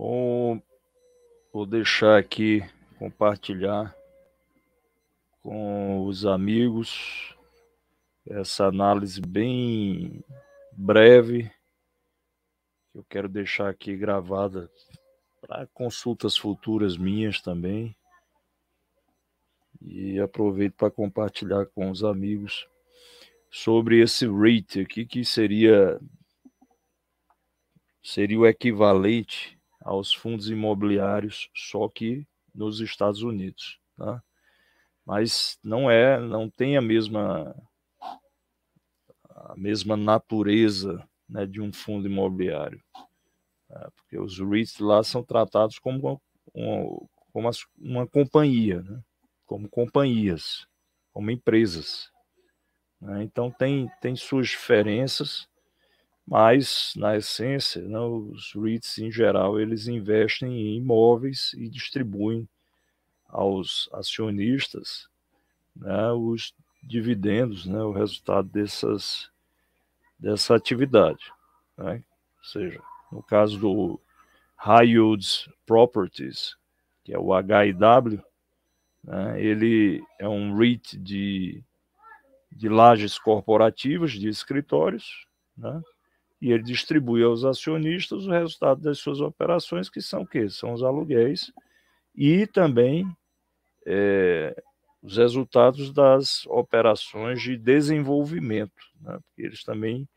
Bom, vou deixar aqui compartilhar com os amigos essa análise bem breve que eu quero deixar aqui gravada para consultas futuras minhas também. E aproveito para compartilhar com os amigos sobre esse rate aqui que seria seria o equivalente aos fundos imobiliários, só que nos Estados Unidos, tá? Mas não é, não tem a mesma a mesma natureza né, de um fundo imobiliário, tá? porque os REITs lá são tratados como uma, como uma companhia, né? como companhias, como empresas. Né? Então tem, tem suas diferenças, mas, na essência, né, os REITs, em geral, eles investem em imóveis e distribuem aos acionistas né, os dividendos, né, o resultado dessas, dessa atividade. Né? Ou seja, no caso do High Yields Properties, que é o HIW, né, ele é um REIT de, de lajes corporativas, de escritórios, né? e ele distribui aos acionistas o resultado das suas operações, que são o quê? São os aluguéis e também é, os resultados das operações de desenvolvimento, né? porque eles também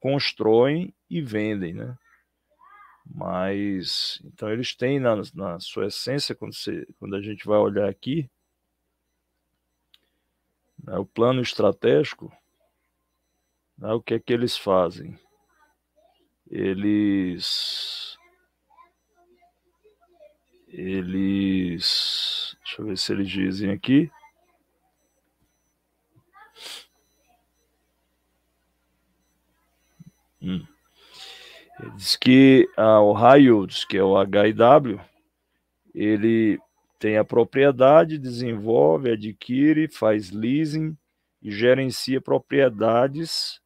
constroem e vendem, né? Mas, então, eles têm na, na sua essência, quando, você, quando a gente vai olhar aqui, né, o plano estratégico, né, o que é que eles fazem? eles eles deixa eu ver se eles dizem aqui hum. diz que o Ohio diz que é o HIW ele tem a propriedade desenvolve adquire faz leasing e gerencia propriedades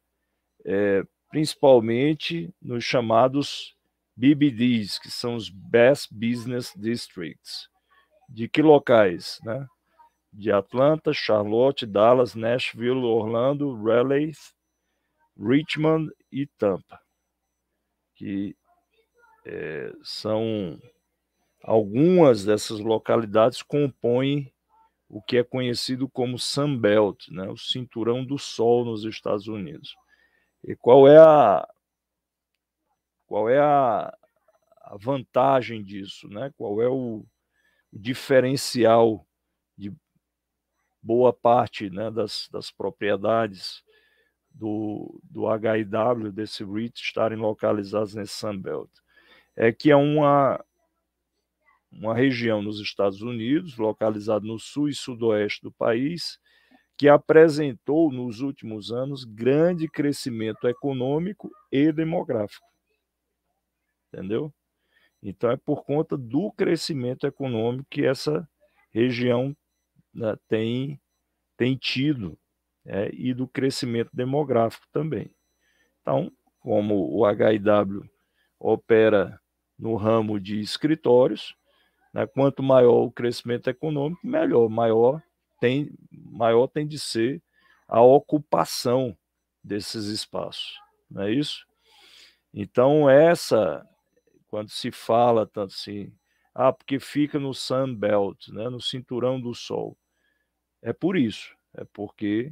é, principalmente nos chamados BBDs, que são os Best Business Districts. De que locais? Né? De Atlanta, Charlotte, Dallas, Nashville, Orlando, Raleigh, Richmond e Tampa, que é, são algumas dessas localidades compõem o que é conhecido como Sunbelt, né, o cinturão do sol nos Estados Unidos. E qual é a qual é a, a vantagem disso, né? Qual é o, o diferencial de boa parte né, das, das propriedades do, do HIW, desse REIT, estarem localizadas nesse Sunbelt. É que é uma, uma região nos Estados Unidos, localizada no sul e sudoeste do país, que apresentou nos últimos anos grande crescimento econômico e demográfico. Entendeu? Então é por conta do crescimento econômico que essa região né, tem, tem tido né, e do crescimento demográfico também. Então, como o HIW opera no ramo de escritórios, né, quanto maior o crescimento econômico, melhor, maior tem, maior tem de ser a ocupação desses espaços, não é isso? Então, essa, quando se fala tanto assim, ah, porque fica no Sun Belt, né, no cinturão do Sol, é por isso, é porque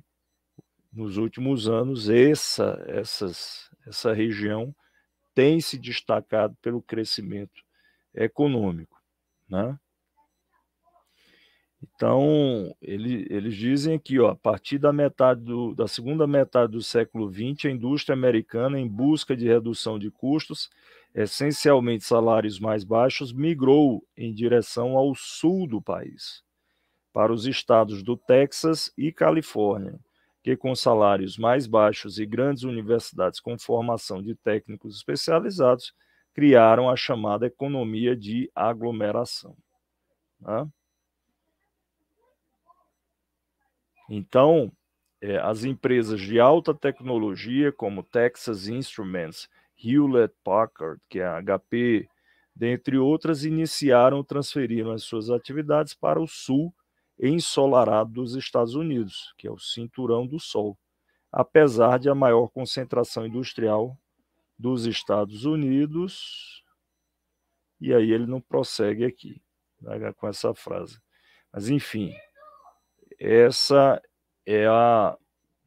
nos últimos anos essa, essas, essa região tem se destacado pelo crescimento econômico, né? Então, ele, eles dizem aqui, ó, a partir da metade do, da segunda metade do século XX, a indústria americana, em busca de redução de custos, essencialmente salários mais baixos, migrou em direção ao sul do país, para os estados do Texas e Califórnia, que com salários mais baixos e grandes universidades com formação de técnicos especializados, criaram a chamada economia de aglomeração. Né? Então, é, as empresas de alta tecnologia, como Texas Instruments, Hewlett Packard, que é a HP, dentre outras, iniciaram, transferiram as suas atividades para o sul ensolarado dos Estados Unidos, que é o cinturão do sol, apesar de a maior concentração industrial dos Estados Unidos. E aí ele não prossegue aqui né, com essa frase. Mas, enfim, essa é a,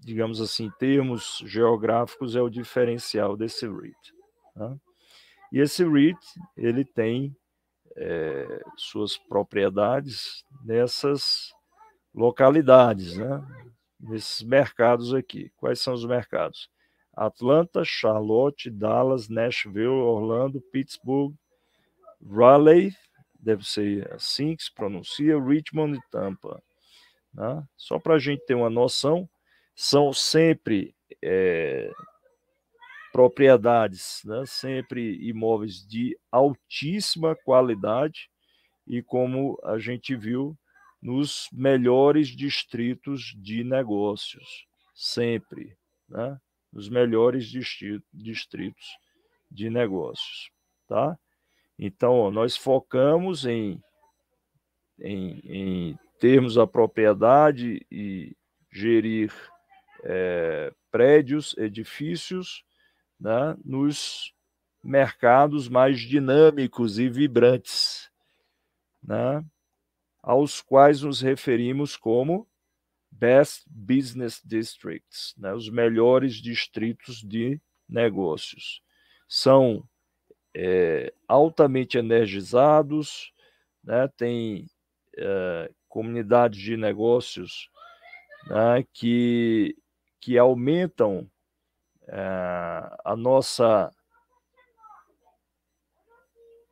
digamos assim, em termos geográficos, é o diferencial desse REIT. Né? E esse REIT, ele tem é, suas propriedades nessas localidades, né? nesses mercados aqui. Quais são os mercados? Atlanta, Charlotte, Dallas, Nashville, Orlando, Pittsburgh, Raleigh, deve ser assim que se pronuncia, Richmond e Tampa. Né? Só para a gente ter uma noção, são sempre é, propriedades, né? sempre imóveis de altíssima qualidade e, como a gente viu, nos melhores distritos de negócios, sempre, né? nos melhores distritos de negócios, tá? Então, ó, nós focamos em em, em termos a propriedade e gerir é, prédios, edifícios, né, nos mercados mais dinâmicos e vibrantes, né, aos quais nos referimos como Best Business Districts, né, os melhores distritos de negócios. São é, altamente energizados, né, têm é, comunidades de negócios né, que, que aumentam é, a nossa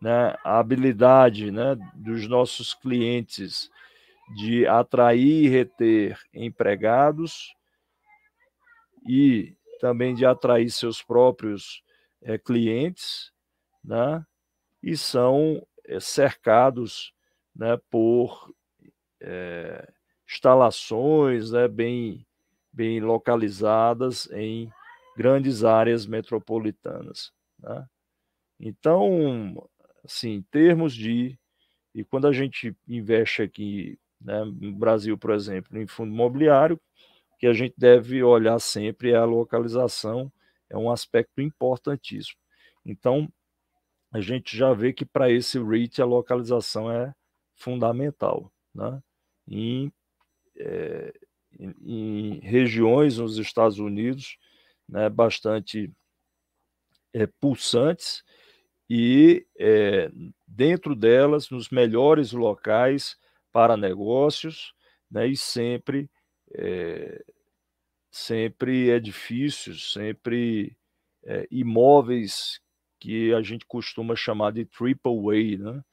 né, a habilidade né, dos nossos clientes de atrair e reter empregados e também de atrair seus próprios é, clientes, né, e são cercados né, por é, instalações né, bem, bem localizadas em grandes áreas metropolitanas. Né? Então, assim, em termos de. E quando a gente investe aqui né, no Brasil, por exemplo, em fundo imobiliário, que a gente deve olhar sempre é a localização, é um aspecto importantíssimo. Então, a gente já vê que para esse REIT a localização é fundamental. Né? Em, é, em, regiões nos Estados Unidos né, bastante é, pulsantes e é, dentro delas, nos melhores locais para negócios, né, e sempre, é, sempre edifícios, sempre é, imóveis que a gente costuma chamar de triple way, né,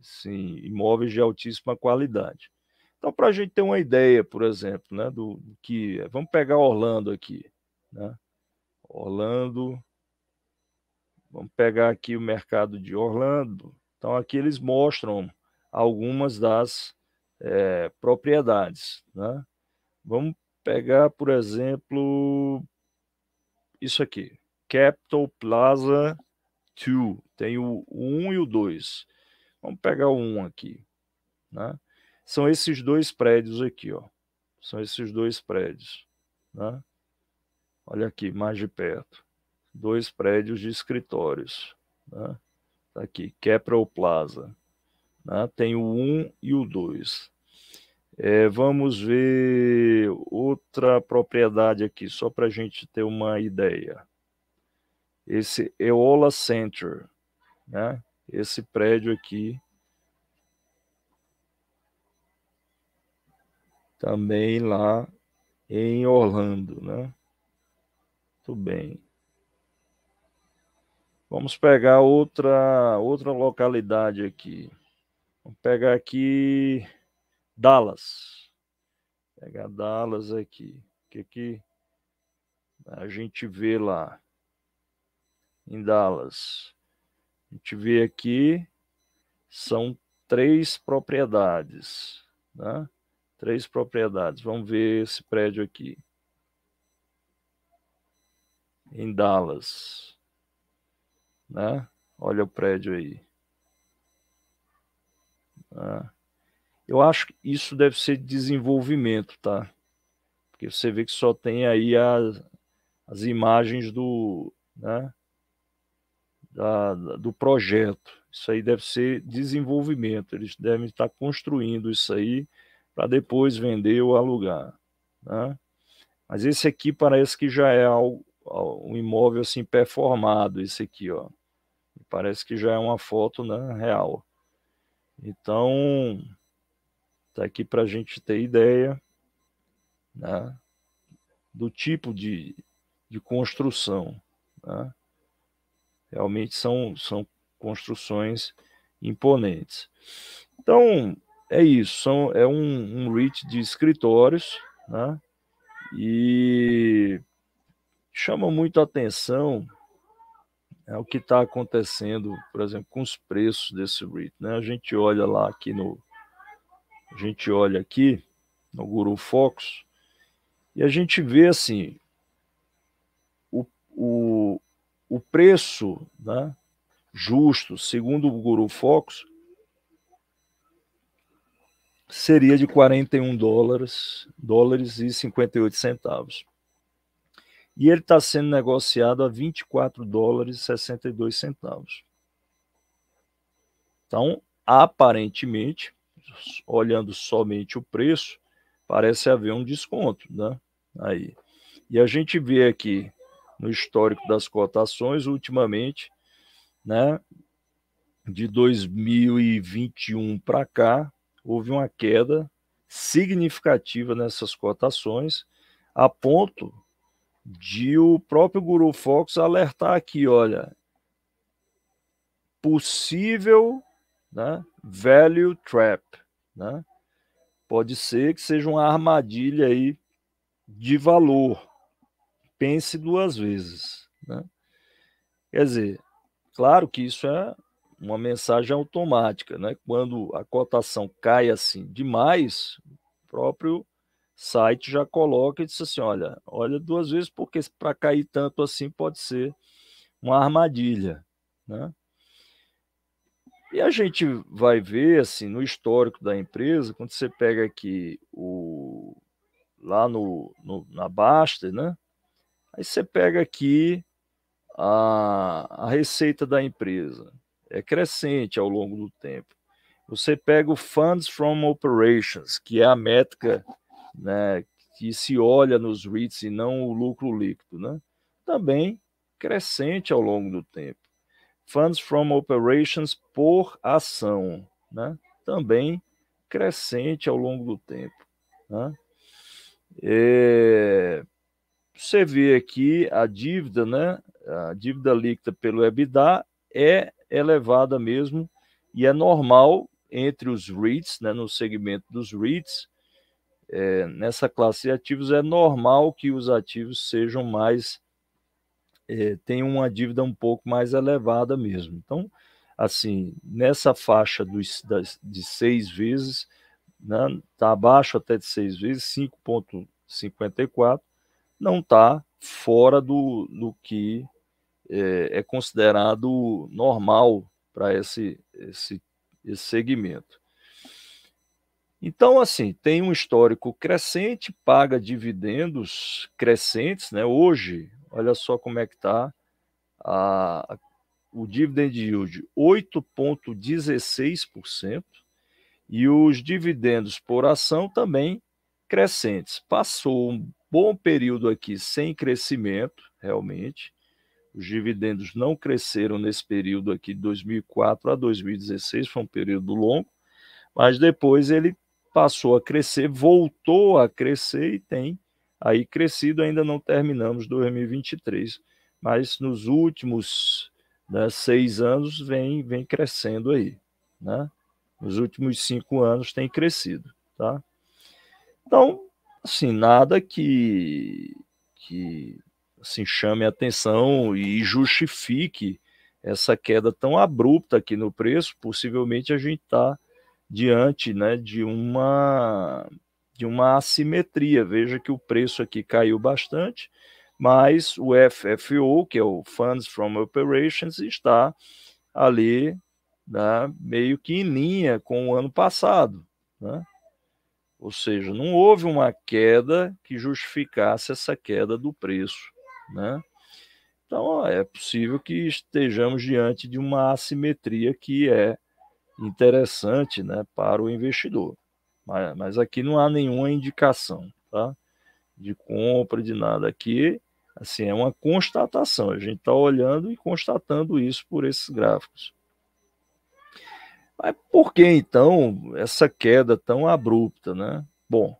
assim, imóveis de altíssima qualidade. Então, para a gente ter uma ideia, por exemplo, né, do que vamos pegar Orlando aqui, né? Orlando, vamos pegar aqui o mercado de Orlando. Então, aqui eles mostram algumas das é, propriedades, né? Vamos pegar, por exemplo, isso aqui, Capital Plaza 2, tem o 1 e o 2. Vamos pegar um aqui, né? São esses dois prédios aqui, ó. São esses dois prédios, né? Olha aqui, mais de perto. Dois prédios de escritórios, né? Tá aqui, Capitol Plaza. Né? Tem o 1 um e o 2. É, vamos ver outra propriedade aqui, só para a gente ter uma ideia. Esse Eola Center, né? esse prédio aqui também lá em Orlando, né? Muito bem. Vamos pegar outra outra localidade aqui. Vamos pegar aqui Dallas. Vou pegar Dallas aqui. O que que a gente vê lá em Dallas? A gente vê aqui, são três propriedades, né? Três propriedades. Vamos ver esse prédio aqui. Em Dallas, né? Olha o prédio aí. Né? Eu acho que isso deve ser desenvolvimento, tá? Porque você vê que só tem aí as, as imagens do, né? da, do projeto. Isso aí deve ser desenvolvimento. Eles devem estar construindo isso aí para depois vender ou alugar. Né? Mas esse aqui parece que já é algo, um imóvel assim performado, esse aqui, ó. Parece que já é uma foto né, real. Então, tá aqui para a gente ter ideia né, do tipo de, de construção. Né? Realmente são, são construções imponentes. Então, é isso. São, é um, um REIT de escritórios, né? E chama muito atenção é o que está acontecendo, por exemplo, com os preços desse REIT. Né? A gente olha lá aqui no. A gente olha aqui no Guru Focus e a gente vê assim o, o, o preço né, justo, segundo o Guru Fox, seria de 41 dólares, dólares e 58 centavos. E ele está sendo negociado a 24 dólares e 62 centavos. Então, aparentemente, olhando somente o preço, parece haver um desconto, né? Aí. E a gente vê aqui no histórico das cotações ultimamente, né? De 2021 para cá, houve uma queda significativa nessas cotações, a ponto de o próprio Guru Fox alertar aqui, olha, possível né, value trap, né? Pode ser que seja uma armadilha aí de valor, pense duas vezes. Né? Quer dizer, claro que isso é uma mensagem automática, né? Quando a cotação cai assim demais, o próprio site já coloca e diz assim, olha, olha duas vezes porque para cair tanto assim pode ser uma armadilha, né? E a gente vai ver assim no histórico da empresa, quando você pega aqui o lá no, no na Basta, né? Aí você pega aqui a, a receita da empresa. É crescente ao longo do tempo. Você pega o Funds from Operations, que é a métrica né, que se olha nos REITs e não o lucro líquido, né? também crescente ao longo do tempo. Funds from Operations por ação, né? também crescente ao longo do tempo. Né? É você vê aqui a dívida, né? A dívida líquida pelo EBITDA é elevada mesmo e é normal entre os REITs, né, no segmento dos REITs, é, nessa classe de ativos é normal que os ativos sejam mais é, tenham uma dívida um pouco mais elevada mesmo. Então, assim, nessa faixa dos, das, de seis vezes, está né, tá abaixo até de seis vezes, 5,54, não está fora do, do que é, é considerado normal para esse, esse, esse segmento. Então, assim, tem um histórico crescente, paga dividendos crescentes, né? Hoje, olha só como é que está o dividend yield, 8,16%, e os dividendos por ação também crescentes. Passou um bom período aqui sem crescimento, realmente. Os dividendos não cresceram nesse período aqui de 2004 a 2016, foi um período longo, mas depois ele passou a crescer, voltou a crescer e tem aí crescido. Ainda não terminamos 2023, mas nos últimos né, seis anos vem, vem crescendo aí, né? Nos últimos cinco anos tem crescido, tá? Então, assim, nada que, que assim, chame atenção e justifique essa queda tão abrupta aqui no preço, possivelmente a gente está diante né, de, uma, de uma assimetria. Veja que o preço aqui caiu bastante, mas o FFO, que é o Funds from Operations, está ali né, meio que em linha com o ano passado. Né? Ou seja, não houve uma queda que justificasse essa queda do preço. Né? Então, é possível que estejamos diante de uma assimetria que é interessante né, para o investidor. Mas, mas aqui não há nenhuma indicação tá? de compra, de nada. Aqui assim, é uma constatação. A gente está olhando e constatando isso por esses gráficos. Mas por que então essa queda tão abrupta, né? Bom,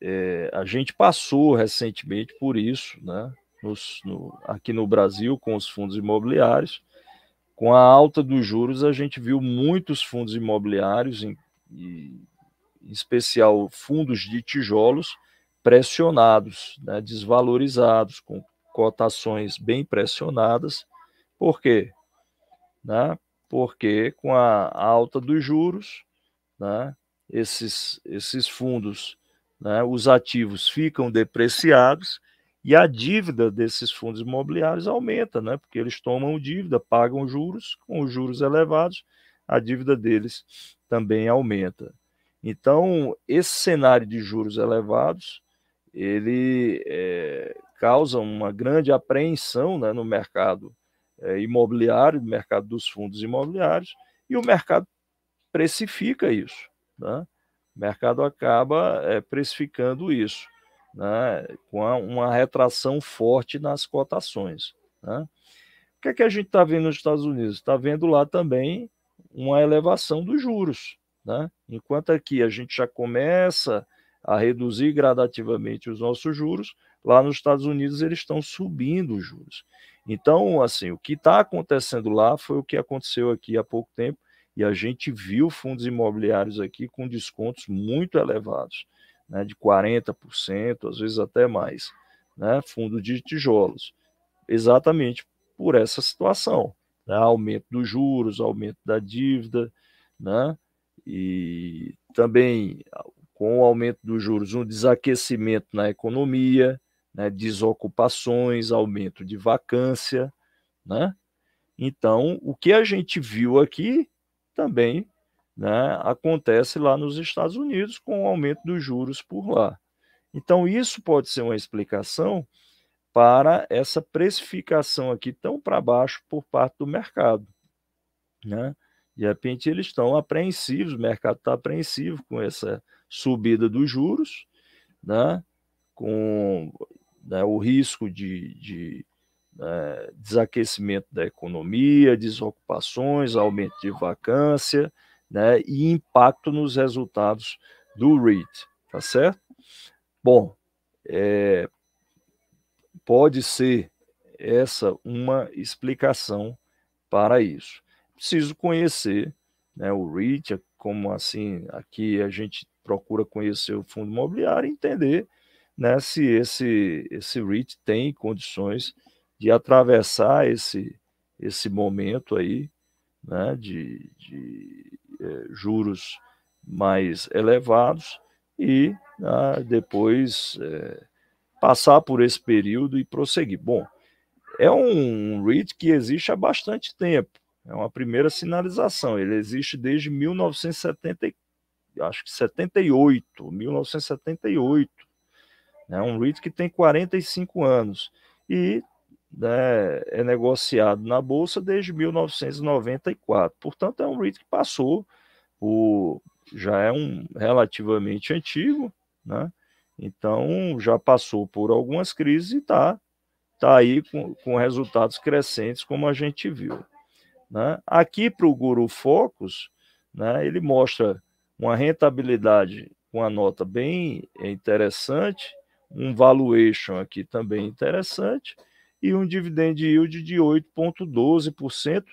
é, a gente passou recentemente por isso, né? Nos, no, aqui no Brasil com os fundos imobiliários. Com a alta dos juros, a gente viu muitos fundos imobiliários, em, em especial fundos de tijolos, pressionados, né? desvalorizados, com cotações bem pressionadas. Por quê? Né? porque com a, alta dos juros, né, esses, esses fundos, né, os ativos ficam depreciados e a dívida desses fundos imobiliários aumenta, né, porque eles tomam dívida, pagam juros, com os juros elevados, a dívida deles também aumenta. Então, esse cenário de juros elevados, ele é, causa uma grande apreensão né, no mercado é, imobiliário, do mercado dos fundos imobiliários, e o mercado precifica isso. Né? O mercado acaba é, precificando isso, né? com uma retração forte nas cotações. Né? O que é que a gente está vendo nos Estados Unidos? Está vendo lá também uma elevação dos juros. Né? Enquanto aqui a gente já começa a reduzir gradativamente os nossos juros, Lá nos Estados Unidos, eles estão subindo os juros. Então, assim, o que está acontecendo lá foi o que aconteceu aqui há pouco tempo, e a gente viu fundos imobiliários aqui com descontos muito elevados, né, de 40%, às vezes até mais, né, fundo de tijolos, exatamente por essa situação, né, aumento dos juros, aumento da dívida, né, e também com o aumento dos juros, um desaquecimento na economia, né, desocupações, aumento de vacância, né? Então, o que a gente viu aqui também né, acontece lá nos Estados Unidos com o aumento dos juros por lá. Então, isso pode ser uma explicação para essa precificação aqui tão para baixo por parte do mercado. Né? De repente, eles estão apreensivos, o mercado está apreensivo com essa subida dos juros, né? com né, o risco de, de né, desaquecimento da economia, desocupações, aumento de vacância né, e impacto nos resultados do REIT, tá certo? Bom, é, pode ser essa uma explicação para isso. Preciso conhecer né, o REIT, é como assim, aqui a gente procura conhecer o fundo imobiliário e entender né, se esse, esse REIT tem condições de atravessar esse, esse momento aí né, de, de eh, juros mais elevados e né, depois eh, passar por esse período e prosseguir. Bom, é um REIT que existe há bastante tempo, é uma primeira sinalização, ele existe desde 1970, acho que 78, 1978, né? Um REIT que tem 45 anos e né, é negociado na Bolsa desde 1994. Portanto, é um REIT que passou por. já é um relativamente antigo, né? Então já passou por algumas crises e está tá aí com, com resultados crescentes, como a gente viu. Né? Aqui para o Guru Focus, né, ele mostra uma rentabilidade com a nota bem interessante um valuation aqui também interessante e um dividend yield de 8,12%,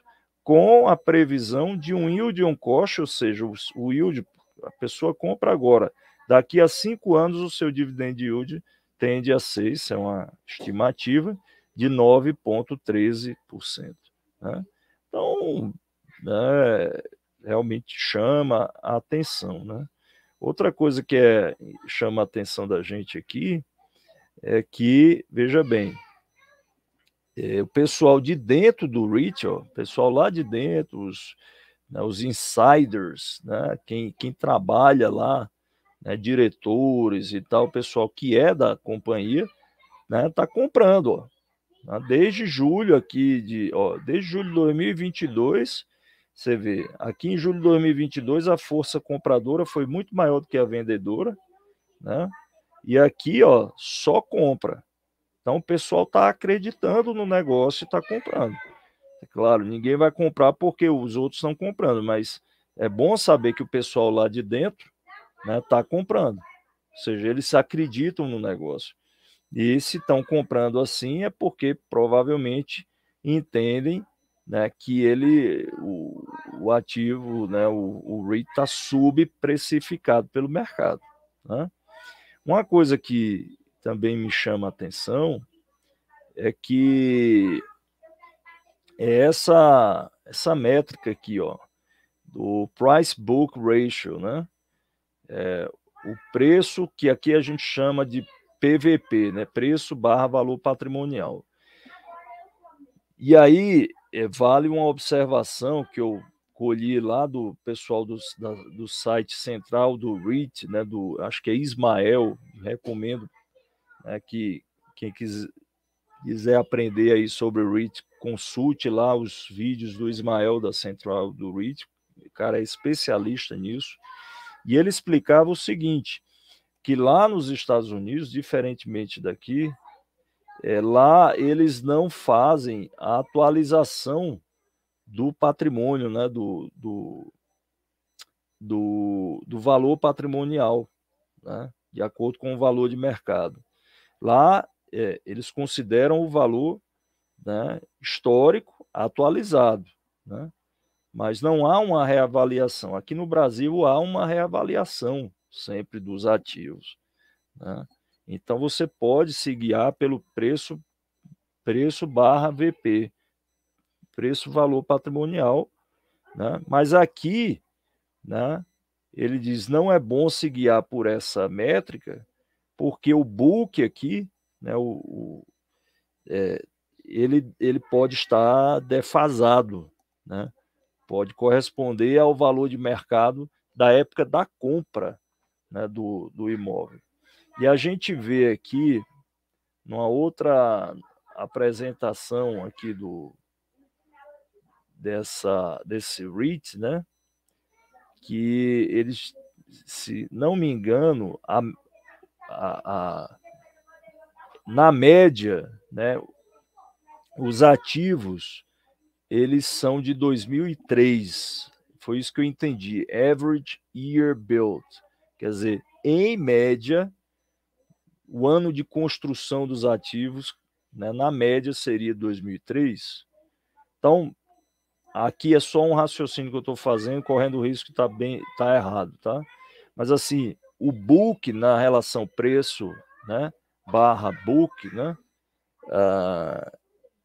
com a previsão de um yield on cost, ou seja, o yield, a pessoa compra agora. Daqui a cinco anos, o seu dividend yield tende a ser, isso é uma estimativa, de 9,13%. Né? Então, né, realmente chama a atenção. Né? Outra coisa que é, chama a atenção da gente aqui é que, veja bem, é, o pessoal de dentro do ritual, o pessoal lá de dentro, os, né, os insiders, né, quem, quem trabalha lá, né, diretores e tal, o pessoal que é da companhia, está né, comprando. Ó, né, desde julho aqui, de, ó, desde julho de 2022, você vê, aqui em julho de 2022, a força compradora foi muito maior do que a vendedora, né? E aqui, ó, só compra. Então, o pessoal está acreditando no negócio e está comprando. É claro, ninguém vai comprar porque os outros estão comprando, mas é bom saber que o pessoal lá de dentro está né, tá comprando. Ou seja, eles acreditam no negócio. E se estão comprando assim é porque provavelmente entendem né, que ele, o, o ativo, né, o, o REIT está subprecificado pelo mercado. Né? Uma coisa que também me chama a atenção é que é essa, essa métrica aqui, ó, do Price Book Ratio, né? É, o preço que aqui a gente chama de PVP, né? Preço barra valor patrimonial. E aí é, vale uma observação que eu colhi lá do pessoal do, da, do site central do REIT, né, do, acho que é Ismael, recomendo né, que quem quis, quiser aprender aí sobre o REIT, consulte lá os vídeos do Ismael da central do REIT, o cara é especialista nisso, e ele explicava o seguinte, que lá nos Estados Unidos, diferentemente daqui, é, lá eles não fazem a atualização do patrimônio, né, do, do, do, do valor patrimonial, né, de acordo com o valor de mercado. Lá, é, eles consideram o valor né, histórico atualizado, né, mas não há uma reavaliação. Aqui no Brasil há uma reavaliação sempre dos ativos. Né? Então você pode se guiar pelo preço preço barra VP preço-valor patrimonial. Né? Mas aqui, né, ele diz, não é bom se guiar por essa métrica, porque o book aqui, né, o, o é, ele, ele pode estar defasado, né? pode corresponder ao valor de mercado da época da compra né, do, do imóvel. E a gente vê aqui, numa outra apresentação aqui do, dessa desse REIT, né? Que eles, se não me engano, a, a, a na média, né? Os ativos eles são de 2003. Foi isso que eu entendi. Average year built, quer dizer, em média, o ano de construção dos ativos, né, na média, seria 2003. Então, aqui é só um raciocínio que eu estou fazendo, correndo o risco que está bem, tá errado, tá? Mas assim, o book na relação preço, né, barra book, né, uh,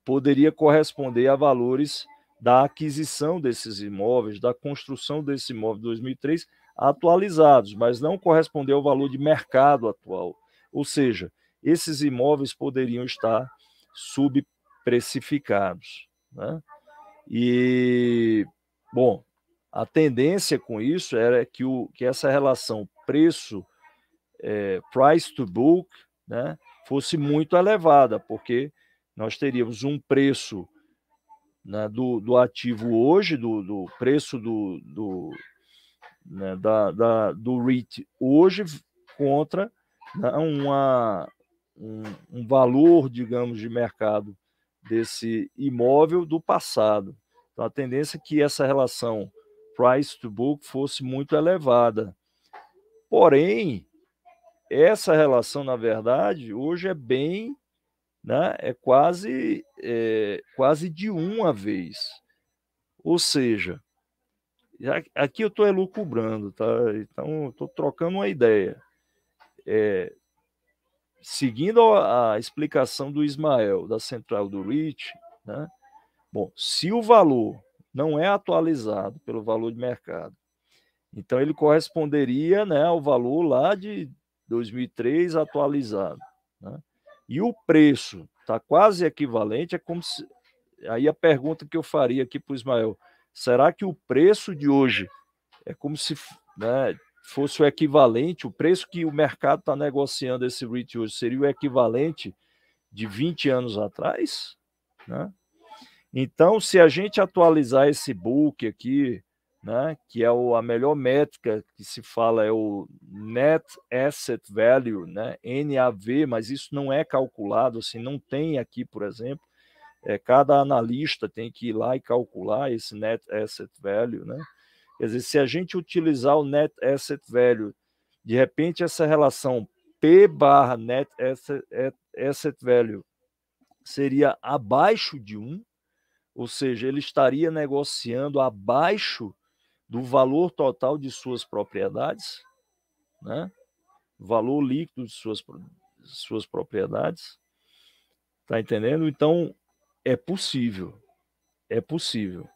poderia corresponder a valores da aquisição desses imóveis, da construção desse imóvel de 2003 atualizados, mas não corresponder ao valor de mercado atual. Ou seja, esses imóveis poderiam estar subprecificados, né? E, bom, a tendência com isso era que, o, que essa relação preço, é, price to book, né, fosse muito elevada, porque nós teríamos um preço né, do, do ativo hoje, do, do preço do, do, né, da, da, do REIT hoje contra né, uma, um, um valor, digamos, de mercado desse imóvel do passado. Então, a tendência é que essa relação price to book fosse muito elevada. Porém, essa relação, na verdade, hoje é bem, né, é quase, é, quase de uma vez. Ou seja, aqui eu estou elucubrando, é tá? Então, estou trocando uma ideia. É, seguindo a, a, explicação do Ismael, da central do REACH, né? bom, se o valor não é atualizado pelo valor de mercado, então ele corresponderia né, ao valor lá de 2003 atualizado. Né? E o preço está quase equivalente, é como se... Aí a pergunta que eu faria aqui para o Ismael, será que o preço de hoje é como se né, fosse o equivalente, o preço que o mercado está negociando esse REIT hoje seria o equivalente de 20 anos atrás, né? Então, se a gente atualizar esse book aqui, né, que é o, a melhor métrica que se fala é o Net Asset Value, né, NAV, mas isso não é calculado, assim, não tem aqui, por exemplo, é, cada analista tem que ir lá e calcular esse Net Asset Value, né? Quer dizer, se a gente utilizar o net asset value, de repente essa relação P barra net asset value seria abaixo de 1, ou seja, ele estaria negociando abaixo do valor total de suas propriedades, né? valor líquido de suas, suas propriedades. Tá entendendo? Então, é possível. É possível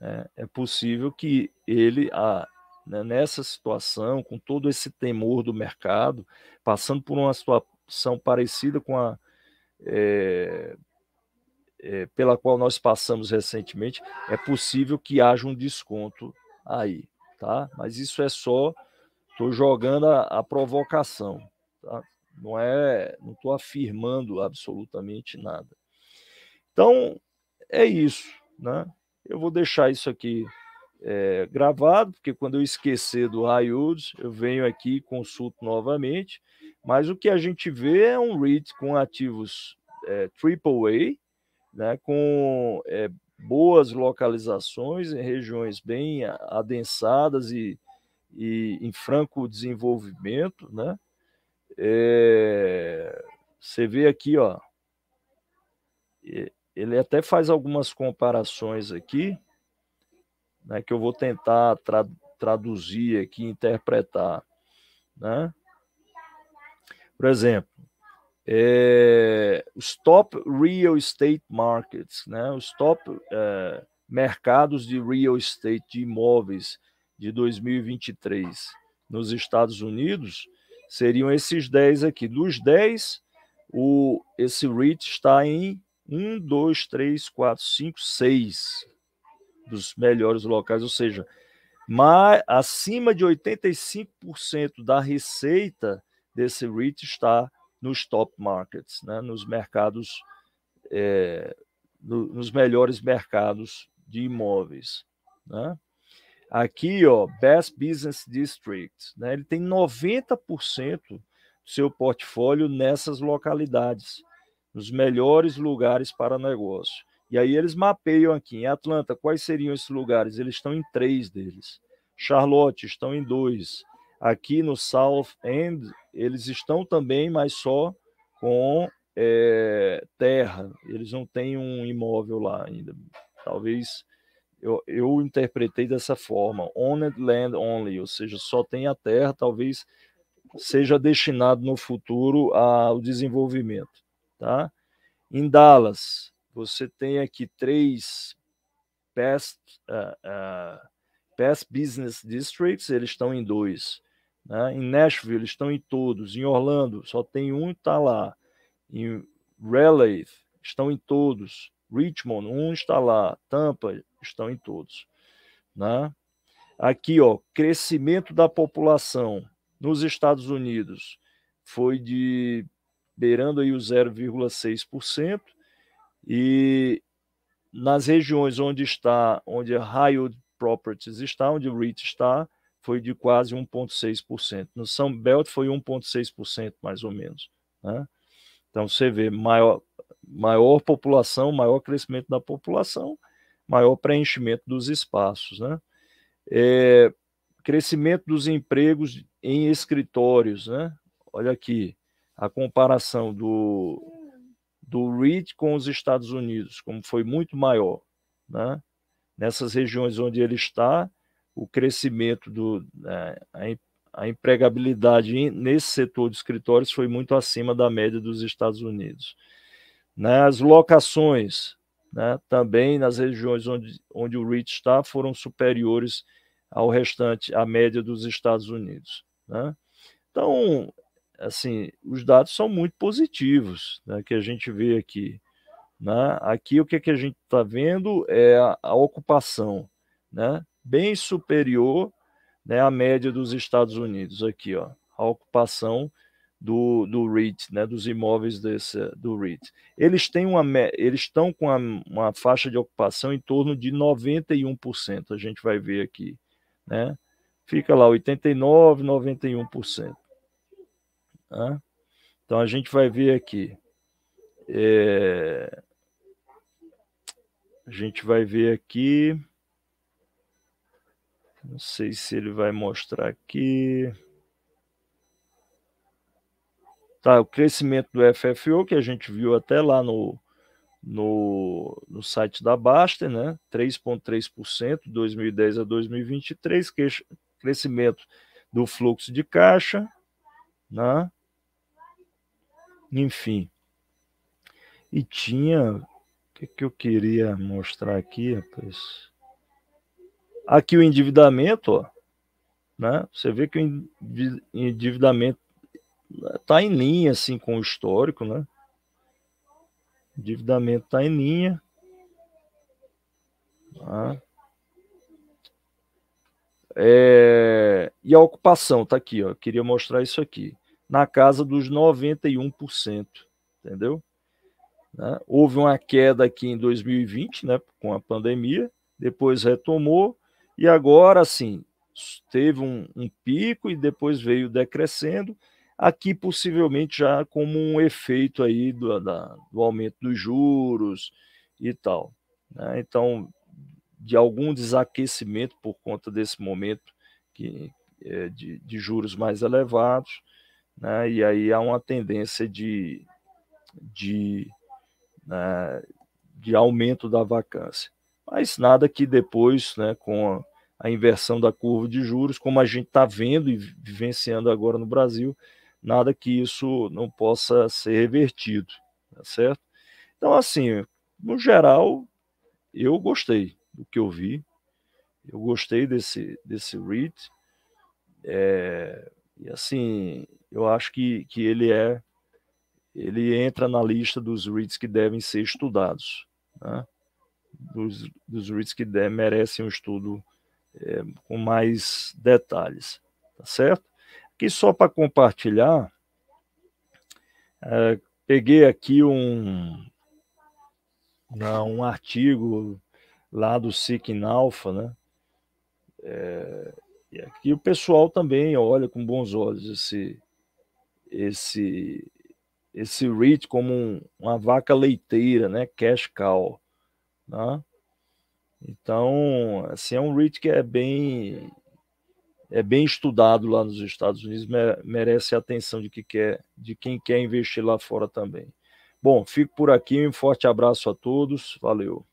né, é possível que ele, a, né, nessa situação, com todo esse temor do mercado, passando por uma situação parecida com a é, é, pela qual nós passamos recentemente, é possível que haja um desconto aí, tá? Mas isso é só, estou jogando a, a provocação, tá? Não é, não estou afirmando absolutamente nada. Então é isso, né? Eu vou deixar isso aqui é, gravado, porque quando eu esquecer do high eu venho aqui e consulto novamente. Mas o que a gente vê é um REIT com ativos é, AAA, né, com é, boas localizações em regiões bem adensadas e, e em franco desenvolvimento. Né? É, você vê aqui, ó, é, ele até faz algumas comparações aqui, né, que eu vou tentar tra traduzir aqui, interpretar. Né? Por exemplo, é, os top real estate markets, né, os top é, mercados de real estate, de imóveis de 2023 nos Estados Unidos, seriam esses 10 aqui. Dos 10, o, esse REIT está em um, dois, três, quatro, cinco, seis dos melhores locais, ou seja, mais, acima de 85% da receita desse REIT está nos top markets, né? nos mercados, é, no, nos melhores mercados de imóveis. Né? Aqui, ó, Best Business District, né? ele tem 90% do seu portfólio nessas localidades nos melhores lugares para negócio. E aí eles mapeiam aqui em Atlanta quais seriam esses lugares. Eles estão em três deles. Charlotte estão em dois. Aqui no South End eles estão também, mas só com é, terra. Eles não têm um imóvel lá ainda. Talvez eu, eu interpretei dessa forma, owned land only, ou seja, só tem a terra. Talvez seja destinado no futuro ao desenvolvimento. Tá? Em Dallas, você tem aqui três Pest, uh, eh, uh, eh, Business Districts, eles estão em dois. Né? Em Nashville, eles estão em todos. Em Orlando, só tem um que está lá. Em Raleigh, estão em todos. Richmond, um está lá. Tampa, estão em todos. Né? Aqui, ó, crescimento da população nos Estados Unidos foi de beirando aí o 0,6%. E nas regiões onde está, onde a high yield properties está, onde o REIT está, foi de quase 1,6%. No São Belt foi 1,6% mais ou menos. Né? Então você vê maior, maior população, maior crescimento da população, maior preenchimento dos espaços. Né? É, crescimento dos empregos em escritórios. Né? Olha aqui, a comparação do, do REIT com os Estados Unidos, como foi muito maior. Né? Nessas regiões onde ele está, o crescimento, do, né, a, a empregabilidade nesse setor de escritórios foi muito acima da média dos Estados Unidos. Nas né, locações, né, também nas regiões onde, onde o REIT está, foram superiores ao restante, à média dos Estados Unidos. Né? Então, assim, os dados são muito positivos, né, que a gente vê aqui. Né? Aqui o que, é que a gente está vendo é a, a ocupação, né? bem superior né, à média dos Estados Unidos aqui, ó, a ocupação do, do REIT, né, dos imóveis desse, do REIT. Eles têm uma eles estão com uma, uma, faixa de ocupação em torno de 91%, a gente vai ver aqui, né? Fica lá 89, 91%. Né? Então a gente vai ver aqui. É... A gente vai ver aqui. Não sei se ele vai mostrar aqui. Tá, o crescimento do FFO que a gente viu até lá no, no, no site da Baster, né? 3,3% 2010 a 2023, crescimento do fluxo de caixa, né? Enfim. E tinha. O que, que eu queria mostrar aqui, rapaz? Aqui o endividamento, ó. Né? Você vê que o endividamento está em linha assim, com o histórico, né? O endividamento está em linha. Tá? É... E a ocupação está aqui, ó. Eu queria mostrar isso aqui na casa dos 91%, entendeu? Né? Houve uma queda aqui em 2020, né, com a pandemia, depois retomou, e agora sim, teve um, um pico e depois veio decrescendo, aqui possivelmente já como um efeito aí do, da, do aumento dos juros e tal. Né? Então, de algum desaquecimento por conta desse momento que, eh, de, de juros mais elevados, né? e aí há uma tendência de, de, né, de aumento da vacância. Mas nada que depois, né, com a inversão da curva de juros, como a gente está vendo e vivenciando agora no Brasil, nada que isso não possa ser revertido, tá certo? Então, assim, no geral, eu gostei do que eu vi, eu gostei desse, desse read, é, eh, e assim, eu acho que, que ele é ele entra na lista dos REITs que devem ser estudados, né? dos, dos REITs que de, merecem um estudo é, com mais detalhes, tá certo? Aqui só para compartilhar, é, peguei aqui um, não, né, um artigo lá do Seeking Alpha, né? É, e aqui o pessoal também olha com bons olhos esse, esse esse REIT como um, uma vaca leiteira, né, cash cow, né? Então, assim, é um REIT que é bem é bem estudado lá nos Estados Unidos, merece a atenção de que quer, de quem quer investir lá fora também. Bom, fico por aqui, um forte abraço a todos, valeu.